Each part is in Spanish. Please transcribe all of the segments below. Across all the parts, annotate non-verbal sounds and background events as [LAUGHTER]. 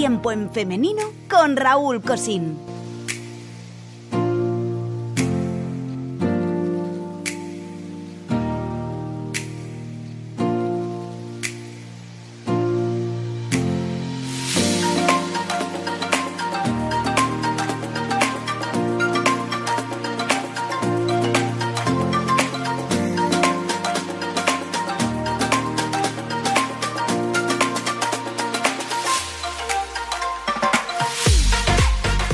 tiempo en femenino con Raúl Cosín.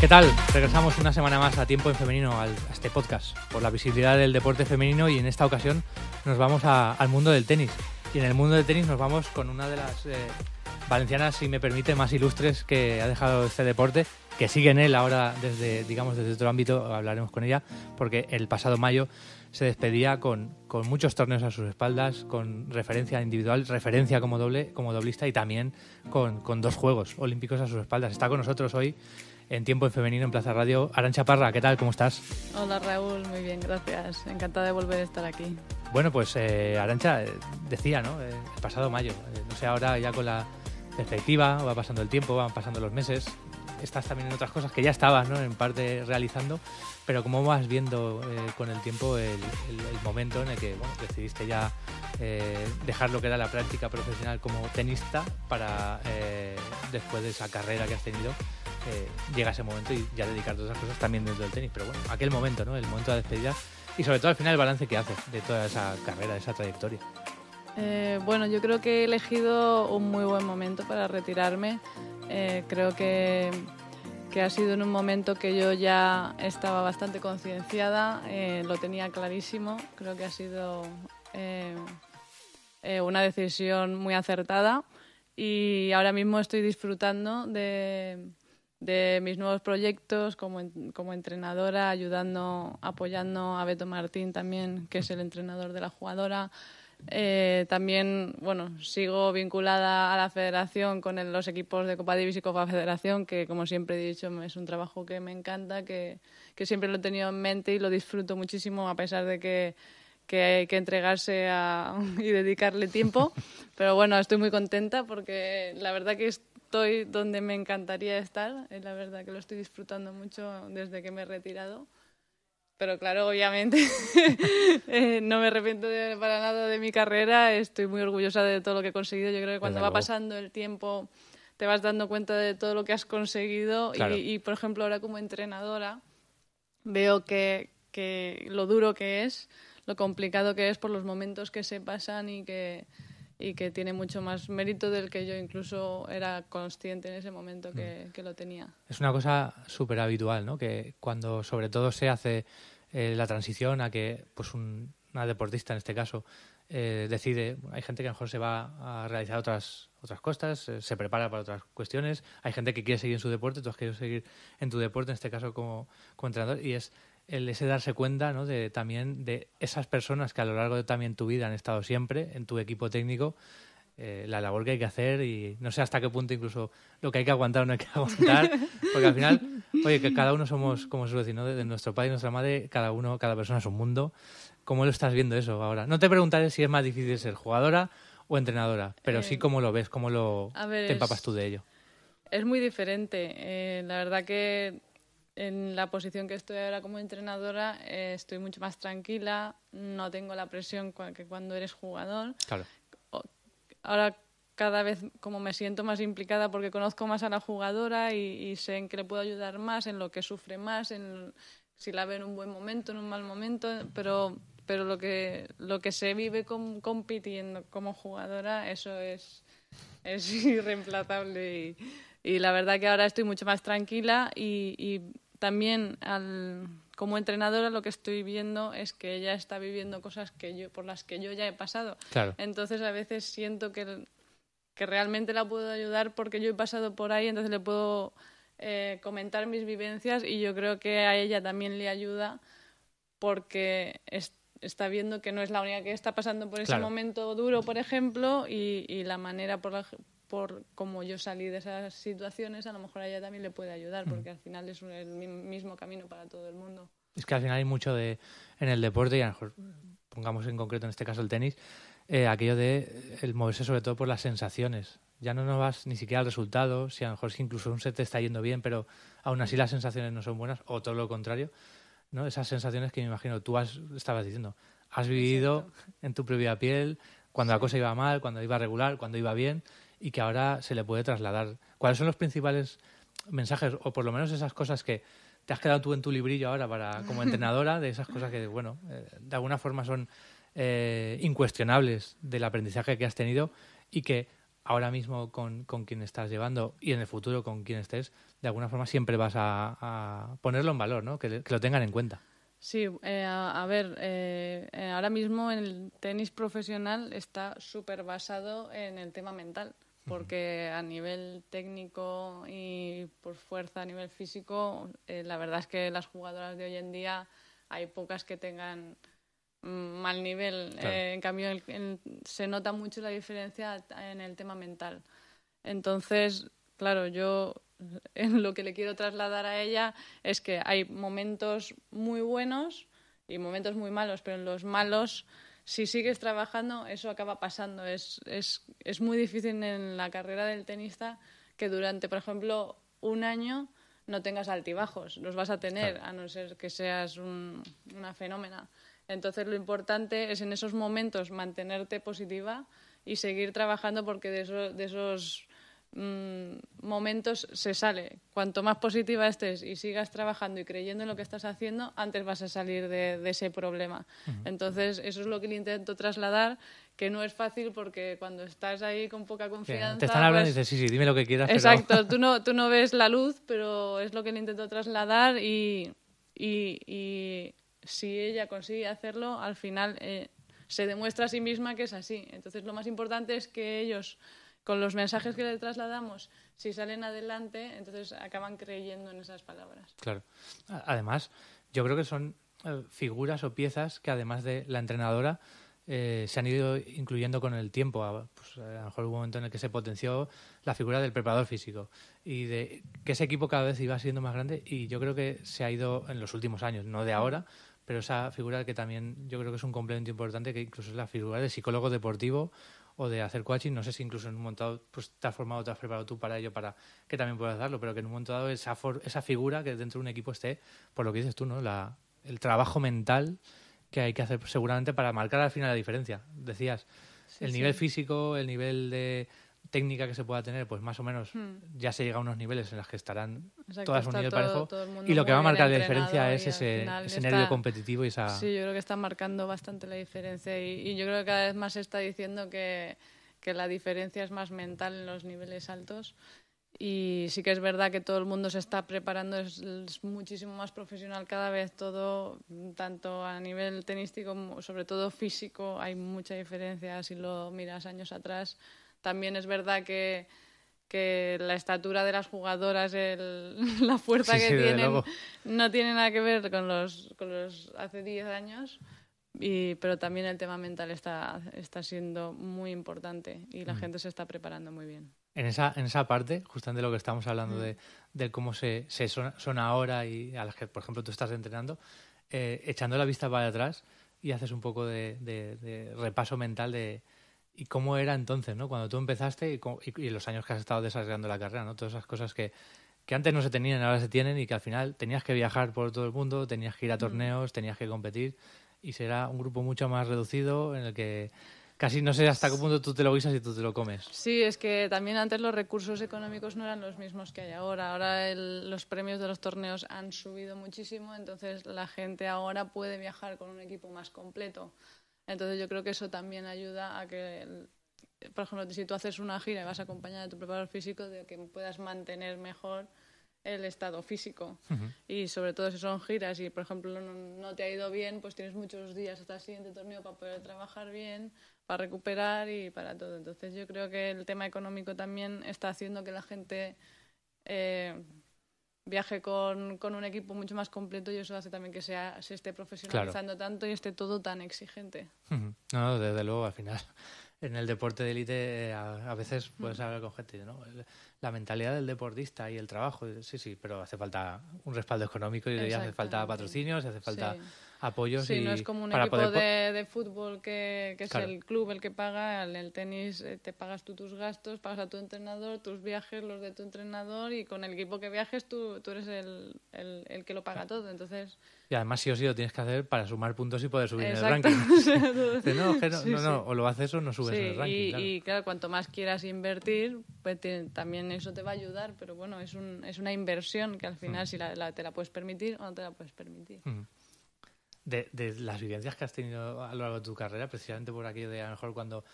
¿Qué tal? Regresamos una semana más a Tiempo en Femenino, a este podcast, por la visibilidad del deporte femenino y en esta ocasión nos vamos al mundo del tenis. Y en el mundo del tenis nos vamos con una de las eh, valencianas, si me permite, más ilustres que ha dejado este deporte, que sigue en él ahora desde, digamos, desde otro ámbito, hablaremos con ella, porque el pasado mayo se despedía con, con, muchos torneos a sus espaldas, con referencia individual, referencia como doble, como doblista y también con, con, dos Juegos Olímpicos a sus espaldas. Está con nosotros hoy en Tiempo en Femenino en Plaza Radio. Arancha Parra, ¿qué tal? ¿Cómo estás? Hola Raúl, muy bien, gracias. Encantada de volver a estar aquí. Bueno, pues eh, Arancha eh, decía, ¿no? Eh, el pasado mayo, no sé, ahora ya con la perspectiva, va pasando el tiempo, van pasando los meses, estás también en otras cosas que ya estabas, ¿no? En parte realizando, pero ¿cómo vas viendo con el tiempo el, momento en el que decidiste ya dejar lo que era la práctica profesional como tenista para, después de esa carrera que has tenido, eh, llega ese momento y ya dedicar todas esas cosas también dentro del tenis. Pero bueno, aquel momento, ¿no? El momento de la despedida y sobre todo al final el balance que hace de toda esa carrera, de esa trayectoria. Eh, bueno, yo creo que he elegido un muy buen momento para retirarme. Eh, creo que, ha sido en un momento que yo ya estaba bastante concienciada, lo tenía clarísimo. Creo que ha sido una decisión muy acertada y ahora mismo estoy disfrutando de, de mis nuevos proyectos como, como entrenadora, ayudando, apoyando a Beto Martín también, que es el entrenador de la jugadora. Eh, también, bueno, sigo vinculada a la federación con los equipos de Copa Divis y Copa Federación, que como siempre he dicho, es un trabajo que me encanta, que, que siempre lo he tenido en mente y lo disfruto muchísimo, a pesar de que, que hay que entregarse a, [LAUGHS] y dedicarle tiempo. Pero bueno, estoy muy contenta porque la verdad que es, estoy donde me encantaría estar. Es la verdad que lo estoy disfrutando mucho desde que me he retirado. Pero claro, obviamente [LAUGHS] eh, no me arrepiento de, para nada de mi carrera. Estoy muy orgullosa de todo lo que he conseguido. Yo creo que cuando va pasando el tiempo te vas dando cuenta de todo lo que has conseguido. Y, y, por ejemplo, ahora como entrenadora veo que, que lo duro que es, lo complicado que es por los momentos que se pasan y que y que tiene mucho más mérito del que yo incluso era consciente en ese momento que, mm. lo tenía. Es una cosa súper habitual, ¿no? Que cuando sobre todo se hace eh, la transición a que pues una deportista en este caso eh, decide, hay gente que mejor se va a realizar otras, otras cosas, eh, se prepara para otras cuestiones, hay gente que quiere seguir en su deporte, tú has querido seguir en tu deporte, en este caso como, como entrenador, y es el ese darse cuenta ¿no? de, también de esas personas que a lo largo de también tu vida han estado siempre en tu equipo técnico, eh, la labor que hay que hacer y no sé hasta qué punto incluso lo que hay que aguantar o no hay que [LAUGHS] aguantar, porque al final, oye, que cada uno somos, como se decir, ¿no? de, nuestro padre y nuestra madre, cada uno, cada persona es un mundo. ¿Cómo lo estás viendo eso ahora? No te preguntaré si es más difícil ser jugadora o entrenadora, pero sí eh, cómo lo ves, cómo lo te empapas tú de ello. Es muy diferente. Eh, la verdad que en la posición que estoy ahora como entrenadora eh, estoy mucho más tranquila, no tengo la presión que cuando eres jugador. Ahora cada vez como me siento más implicada porque conozco más a la jugadora y, sé en qué le puedo ayudar más, en lo que sufre más, en si la ve en un buen momento, en un mal momento, pero pero lo que lo que se vive compitiendo como jugadora eso es es [LAUGHS] irreemplazable y, la verdad que ahora estoy mucho más tranquila y también como entrenadora lo que estoy viendo es que ella está viviendo cosas que yo, por las que yo ya he pasado. Entonces a veces siento que, realmente la puedo ayudar porque yo he pasado por ahí, entonces le puedo eh, comentar mis vivencias y yo creo que a ella también le ayuda porque está viendo que no es la única que está pasando por ese momento duro, por ejemplo, y, y la manera por la por cómo yo salí de esas situaciones, a lo mejor a ella también le puede ayudar, porque al final es el mismo camino para todo el mundo. Es que al final hay mucho de en el deporte, y a lo mejor pongamos en concreto en este caso el tenis, eh, aquello de el moverse sobre todo por las sensaciones. Ya no nos vas ni siquiera al resultado, si a lo mejor incluso un set te está yendo bien, pero aún así las sensaciones no son buenas, o todo lo contrario, ¿no? Esas sensaciones que me imagino tú estabas diciendo, has vivido en tu propia piel, cuando la cosa iba mal, cuando iba regular, cuando iba bien, y que ahora se le puede trasladar. ¿Cuáles son los principales mensajes o por lo menos esas cosas que te has quedado tú en tu librillo ahora para como [LAUGHS] entrenadora de esas cosas que bueno eh, de alguna forma son eh, incuestionables del aprendizaje que has tenido y que ahora mismo con, con, quien estás llevando y en el futuro con quien estés, de alguna forma siempre vas a, ponerlo en valor, ¿no? que, lo tengan en cuenta. Sí, eh, a, ver, ahora mismo el tenis profesional está súper basado en el tema mental porque a nivel técnico y por fuerza, a nivel físico, eh, la verdad es que las jugadoras de hoy en día hay pocas que tengan mm, mal nivel. Eh, en cambio, se nota mucho la diferencia en el tema mental. Entonces, claro, yo [LAUGHS] en lo que le quiero trasladar a ella es que hay momentos muy buenos y momentos muy malos, pero en los malos si sigues trabajando, eso acaba pasando. Es, muy difícil en la carrera del tenista que durante, por ejemplo, un año no tengas altibajos. Los vas a tener, a no ser que seas un, una fenómena. Entonces, lo importante es en esos momentos mantenerte positiva y seguir trabajando porque de esos Mm, momentos se sale. Cuanto más positiva estés y sigas trabajando y creyendo en lo que estás haciendo, antes vas a salir de, ese problema. Entonces, eso es lo que le intento trasladar, que no es fácil porque cuando estás ahí con poca confianza... te están hablando y pues dices, sí, sí, dime lo que quieras. Exacto, [LAUGHS] tú, no, tú no ves la luz, pero es lo que le intento trasladar y, y, y si ella consigue hacerlo, al final... Eh, se demuestra a sí misma que es así. Entonces, lo más importante es que ellos con los mensajes que le trasladamos, si salen adelante, entonces acaban creyendo en esas palabras. Claro. Además, yo creo que son eh, figuras o piezas que además de la entrenadora eh, se han ido incluyendo con el tiempo. Ah, pues, a lo mejor hubo un momento en el que se potenció la figura del preparador físico y de que ese equipo cada vez iba siendo más grande y yo creo que se ha ido en los últimos años, no de ahora, pero esa figura que también yo creo que es un complemento importante, que incluso es la figura del psicólogo deportivo o de hacer coaching. No sé si incluso en un momento dado pues, te has formado, te has preparado tú para ello, para que también puedas darlo, pero que en un momento dado esa, esa figura que dentro de un equipo esté, por lo que dices tú, ¿no? La, el trabajo mental que hay que hacer seguramente para marcar al final la diferencia. Decías, el nivel físico, el nivel de técnica que se pueda tener, pues más o menos hmm. ya se llega a unos niveles en los que estarán todas un nivel parejo. y lo que va a marcar la diferencia es ese, ese nervio competitivo y esa. Sí, yo creo que está marcando bastante la diferencia y, yo creo que cada vez más se está diciendo que, que la diferencia es más mental en los niveles altos. Y sí que es verdad que todo el mundo se está preparando, es, es, muchísimo más profesional cada vez todo, tanto a nivel tenístico, sobre todo físico, hay mucha diferencia si lo miras años atrás también es verdad que, que la estatura de las jugadoras, [LAUGHS] la fuerza que tienen, no tiene nada que ver con los, con los hace 10 años. Y, pero también el tema mental está, está siendo muy importante y la gente se está preparando muy bien. En esa, en esa parte, justamente lo que estamos hablando de, cómo se, se son, ahora y a las que, por ejemplo, tú estás entrenando, eh, echando la vista para atrás y haces un poco de repaso mental de, y cómo era entonces, Cuando tú empezaste y, los años que has estado desarrollando la carrera, Todas esas cosas que, antes no se tenían, ahora se tienen y que al final tenías que viajar por todo el mundo, tenías que ir a torneos, tenías que competir y será un grupo mucho más reducido en el que casi no sé hasta qué punto tú te lo guisas y tú te lo comes. Sí, es que también antes los recursos económicos no eran los mismos que hay ahora. Ahora los premios de los torneos han subido muchísimo, entonces la gente ahora puede viajar con un equipo más completo. Entonces yo creo que eso también ayuda a que, por ejemplo, si tú haces una gira y vas acompañada de tu preparador físico, de que puedas mantener mejor el estado físico. Y sobre todo si son giras y, por ejemplo, no, te ha ido bien, pues tienes muchos días hasta el siguiente torneo para poder trabajar bien, para recuperar y para todo. Entonces yo creo que el tema económico también está haciendo que la gente... Eh, viaje con, con, un equipo mucho más completo y eso hace también que sea, se esté profesionalizando tanto y esté todo tan exigente. No, desde luego, al final, [LAUGHS] en el deporte de élite eh, a, veces puedes hablar con gente, ¿no? La mentalidad del deportista y el trabajo, sí, sí, pero hace falta un respaldo económico y hace falta patrocinios, hace falta apoyos. no es como un equipo de, fútbol que, es el club el que paga, en el tenis eh, te pagas tú tus gastos, pagas a tu entrenador, tus viajes, los de tu entrenador y con el equipo que viajes tú, tú eres el, el, que lo paga todo. Entonces... Y además sí o sí lo tienes que hacer para sumar puntos y poder subir en el ranking. o lo haces o no subes el ranking. Y claro. cuanto más quieras invertir, pues también eso te va a ayudar, pero bueno, es, un, es una inversión que al hmm. final si la, te la puedes permitir o no te la puedes permitir. Hmm de, las vivencias que has tenido a lo largo de tu carrera, precisamente por aquello de a lo mejor cuando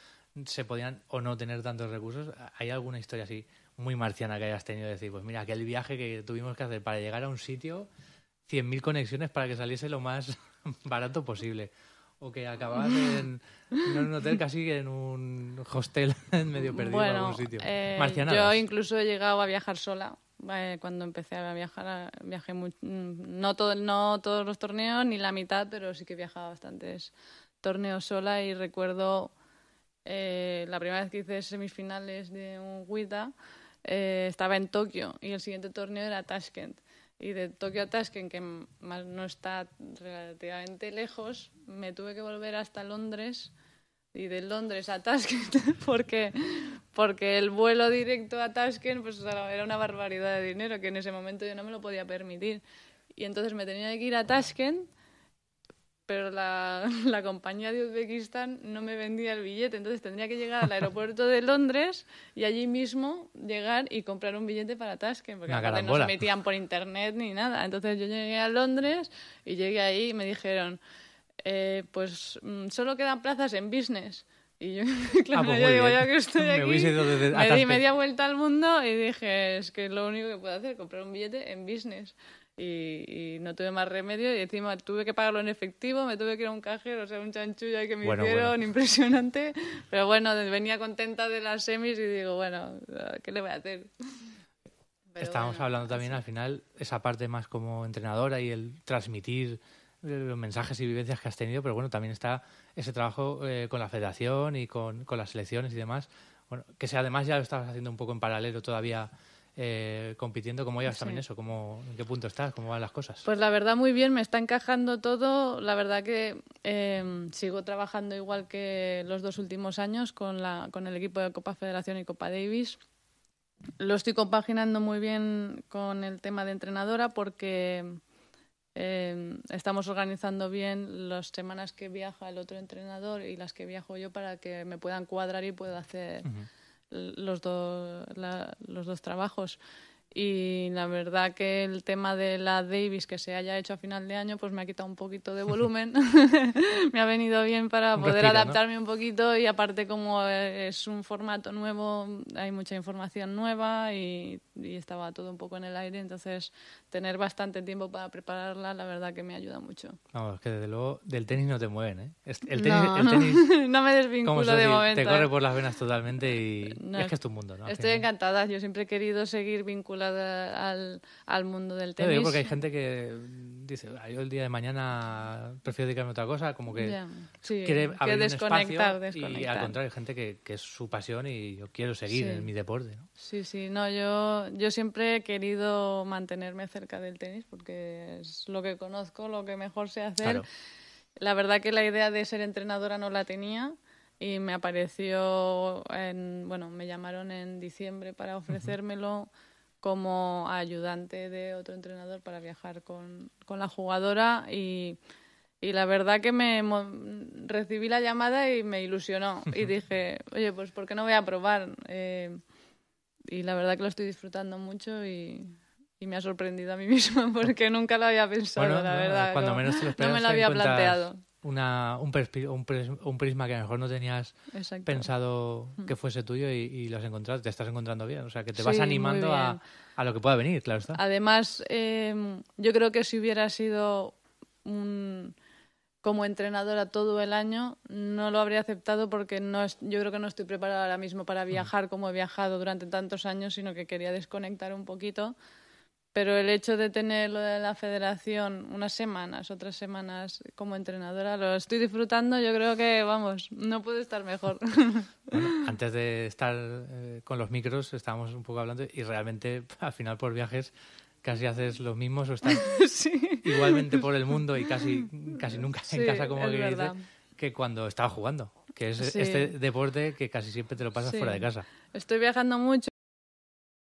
se podían o no tener tantos recursos, ¿hay alguna historia así muy marciana que hayas tenido? decir, pues mira, aquel viaje que tuvimos que hacer para llegar a un sitio, 100.000 conexiones para que saliese lo más [LAUGHS] barato posible. O que acababas mm. en, un hotel casi en un hostel en [LAUGHS] medio perdido en algún sitio. Eh, yo incluso he llegado a viajar sola cuando empecé a viajar, viajé mm, no, no todos los torneos, ni la mitad, pero sí que viajaba bastantes torneos sola y recuerdo eh, la primera vez que hice semifinales de un WIDA, eh, estaba en Tokio y el siguiente torneo era Tashkent. Y de Tokio a Tashkent, que no está relativamente lejos, me tuve que volver hasta Londres y de Londres a Tashkent, [LAUGHS] porque, porque el vuelo directo a Tashkent pues, era una barbaridad de dinero que en ese momento yo no me lo podía permitir. Y entonces me tenía que ir a Tashkent, pero [LAUGHS] la, compañía de Uzbekistán no me vendía el billete, entonces tendría que llegar al aeropuerto de Londres y allí mismo llegar y comprar un billete para Tashkent, porque no se metían por internet ni nada. Entonces yo llegué a Londres y llegué ahí y me dijeron... Eh, pues mm, solo quedan plazas en business. Y yo, [LAUGHS] ah, claro, pues digo, ya que estoy me aquí, desde... me di media vuelta al mundo y dije, es que lo único que puedo hacer es comprar un billete en business. Y, no tuve más remedio y encima tuve que pagarlo en efectivo, me tuve que ir a un cajero, o sea, un chanchullo que me hicieron impresionante, pero bueno, venía contenta de las semis y digo, bueno, ¿qué le voy a hacer? Estábamos hablando también al final esa parte más como entrenadora y el transmitir los mensajes y vivencias que has tenido, pero bueno, también está ese trabajo eh, con la federación y con, con, las selecciones y demás. Bueno, que sea, además ya lo estabas haciendo un poco en paralelo todavía eh, compitiendo, ¿cómo llevas también eso? ¿Cómo, ¿En qué punto estás? ¿Cómo van las cosas? Pues la verdad muy bien, me está encajando todo. La verdad que em, sigo trabajando igual que los dos últimos años con, la, con el equipo de Copa Federación y Copa Davis. Lo estoy compaginando muy bien con el tema de entrenadora porque Em, estamos organizando bien las semanas que viaja el otro entrenador y las que viajo yo para que me puedan cuadrar y pueda hacer los, dos los dos trabajos y la verdad que el tema de la Davis que se haya hecho a final de año pues me ha quitado un poquito de volumen [LAUGHS] me ha venido bien para poder adaptarme un poquito y aparte como eh, es un formato nuevo hay mucha información nueva y, estaba todo un poco en el aire entonces tener bastante tiempo para prepararla la verdad que me ayuda mucho vamos que desde luego del tenis no te mueven ¿eh? el tenis, [LAUGHS] no, no. me desvinculo de momento te ¿eh? corre por las venas totalmente y es, que es tu mundo ¿no? estoy encantada yo siempre he querido seguir vinculada al, mundo del tenis. porque hay gente que dice, ah, yo el día de mañana prefiero dedicarme a otra cosa, como que quiere desconectar, un y al contrario, hay gente que, es su pasión y yo quiero seguir en mi deporte. Sí, sí, no, yo, yo siempre he querido mantenerme cerca del tenis porque es lo que conozco, lo que mejor sé hacer. La verdad que la idea de ser entrenadora no la tenía y me apareció en, bueno, me llamaron en diciembre para ofrecérmelo como ayudante de otro entrenador para viajar con, la jugadora y, la verdad que me recibí la llamada y me ilusionó [LAUGHS] y dije, oye, pues ¿por qué no voy a probar? Eh, y la verdad que lo estoy disfrutando mucho y, me ha sorprendido a mí [LAUGHS] misma porque nunca lo había pensado, la verdad. Cuando menos no me lo había planteado una, un, prisma que a lo mejor no tenías pensado mm. que fuese tuyo y, lo has te estás encontrando bien, o sea que te vas animando a, lo que pueda venir, claro está. Además, em, yo creo que si hubiera sido un, como entrenadora todo el año, no lo habría aceptado porque no yo creo que no estoy preparada ahora mismo para mm. viajar como he viajado durante tantos años, sino que quería desconectar un poquito pero el hecho de tener lo de la federación unas semanas, otras semanas como entrenadora, lo estoy disfrutando. Yo creo que, vamos, no puedo estar mejor. [LAUGHS] antes de estar eh, con los micros, estábamos un poco hablando y realmente [LAUGHS] al final por viajes casi haces los mismos o estás [LAUGHS] igualmente por el mundo y casi, casi nunca en casa, como que que cuando estaba jugando, que es este deporte que casi siempre te lo pasas fuera de casa. Estoy viajando mucho.